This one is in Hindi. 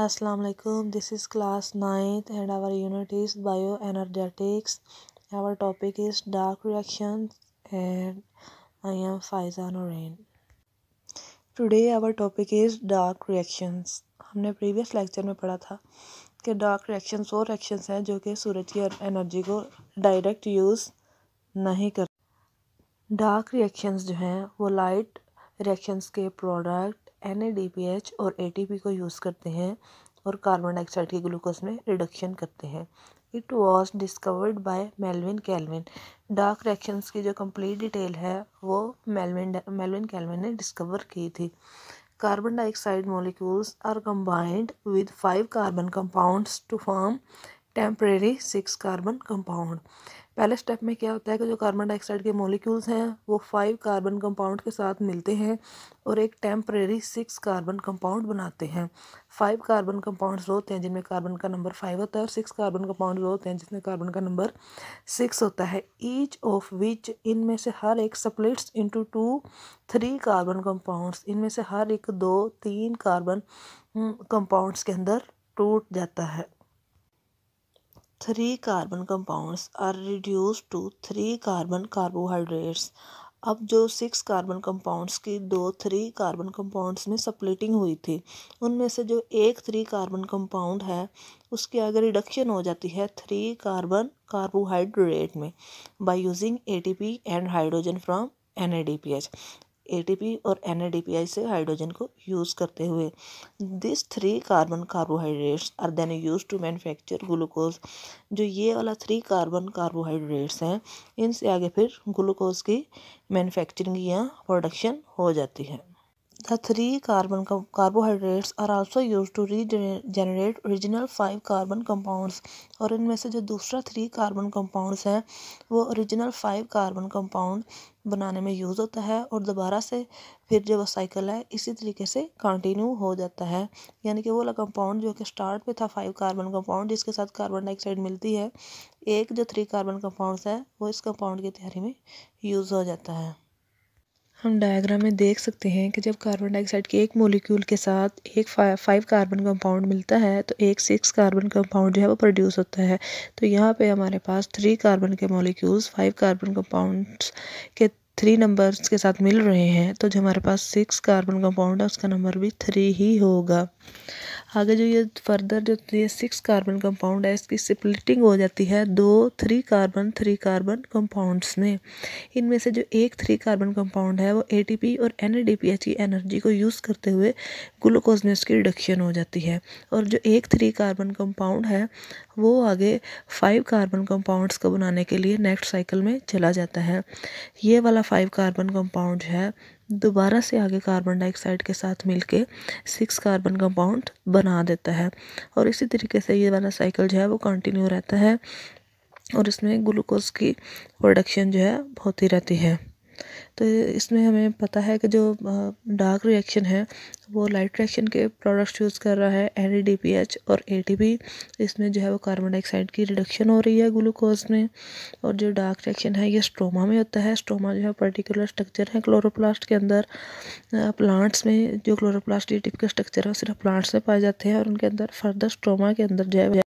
Assalamualaikum. This is class 9th and our unit is bioenergetics. Our topic is dark reactions and I am Faiza Noreen. Today our topic is dark reactions. हमने previous lecture में पढ़ा था कि dark reactions वो reactions हैं जो कि सूरज की एनर्जी को direct use नहीं कर डार्क रिएक्शंस जो हैं वो लाइट रिएक्शंस के प्रोडक्ट एन और ए को यूज़ करते हैं और कार्बन डाइऑक्साइड के ग्लूकोज में रिडक्शन करते हैं it was discovered by Melvin Calvin dark reactions की जो कंप्लीट डिटेल है वो मेलविन मेलविन कैलविन ने डिस्कवर की थी carbon dioxide molecules are combined with five carbon compounds to form temporary six carbon compound पहले स्टेप में क्या होता है कि जो कार्बन डाइऑक्साइड के मॉलिक्यूल्स हैं वो फाइव कार्बन कंपाउंड के साथ मिलते हैं और एक टेम्परेरी सिक्स कार्बन कंपाउंड बनाते हैं फाइव कार्बन कंपाउंड्स होते हैं जिनमें कार्बन का नंबर फाइव होता है और सिक्स कार्बन कंपाउंड होते हैं जिसमें कार्बन का नंबर सिक्स होता है ईच ऑफ विच इनमें से हर एक splits into two three carbon compounds इनमें से हर एक दो तीन कार्बन हम्म, कंपाउंड्स के अंदर टूट जाता है three carbon compounds are reduce to three carbon carbohydrates अब जो सिक्स कार्बन कंपाउंड्स की दो थ्री कार्बन कंपाउंड्स में सप्लेटिंग हुई थी उनमें से जो एक थ्री कार्बन कंपाउंड है उसकी अगर रिडक्शन हो जाती है थ्री कार्बन कार्बोहाइड्रेट में by using ATP and hydrogen from N A D P H ATP और एन से हाइड्रोजन को यूज़ करते हुए this three carbon carbohydrates are then use to manufacture glucose जो ये वाला थ्री कार्बन कार्बोहाइड्रेट्स हैं इनसे आगे फिर ग्लूकोज की मैन्युफैक्चरिंग या प्रोडक्शन हो जाती है The three carbon carbohydrates are also used to regenerate original five carbon compounds और इनमें से जो दूसरा थ्री carbon compounds है वो original फाइव carbon compound बनाने में यूज़ होता है और दोबारा से फिर जो वो साइकिल है इसी तरीके से कंटिन्यू हो जाता है यानी कि वो वाला कंपाउंड जो कि स्टार्ट पे था फाइव कार्बन कंपाउंड जिसके साथ कार्बन डाइऑक्साइड मिलती है एक जो थ्री कार्बन कंपाउंड्स है वो इस कंपाउंड की तैयारी में यूज़ हो जाता है हम डायग्राम में देख सकते हैं कि जब कार्बन डाइऑक्साइड के एक मोलिक्यूल के साथ एक फा, फाइव कार्बन कंपाउंड मिलता है तो एक सिक्स कार्बन कंपाउंड जो है वो प्रोड्यूस होता है तो यहाँ पे हमारे पास थ्री कार्बन के मॉलिक्यूल्स फाइव कार्बन कंपाउंड्स के थ्री नंबर्स के साथ मिल रहे हैं तो जो हमारे पास सिक्स कार्बन कंपाउंड है उसका नंबर भी थ्री ही होगा आगे जो ये फर्दर जो ये सिक्स कार्बन कंपाउंड है इसकी स्प्लिटिंग हो जाती है दो three carbon three carbon compounds में इनमें से जो एक थ्री कार्बन कंपाउंड है वो एटीपी और एन की एनर्जी को यूज़ करते हुए ग्लूकोज में उसकी रिडक्शन हो जाती है और जो एक थ्री कार्बन कंपाउंड है वो आगे फाइव कार्बन कंपाउंड्स को बनाने के लिए नेक्स्ट साइकिल में चला जाता है ये वाला फाइव कार्बन कंपाउंड है दोबारा से आगे कार्बन डाइऑक्साइड के साथ मिलके सिक्स कार्बन कंपाउंड बना देता है और इसी तरीके से ये वाला साइकिल जो है वो कंटिन्यू रहता है और इसमें ग्लूकोज की प्रोडक्शन जो है बहुत ही रहती है तो इसमें हमें पता है कि जो डार्क रिएक्शन है वो लाइट रिएक्शन के प्रोडक्ट्स यूज़ कर रहा है एन और ए इसमें जो है वो कार्बन डाइऑक्साइड की रिडक्शन हो रही है ग्लूकोज में और जो डार्क रिएक्शन है ये स्ट्रोमा में होता है स्ट्रोमा जो है पर्टिकुलर स्ट्रक्चर है क्लोरोप्लास्ट के अंदर प्लांट्स में जो क्लोरोप्लास्ट ये स्ट्रक्चर है सिर्फ प्लांट्स में पाए जाते हैं और उनके अंदर फर्दर स्ट्रोमा के अंदर जो है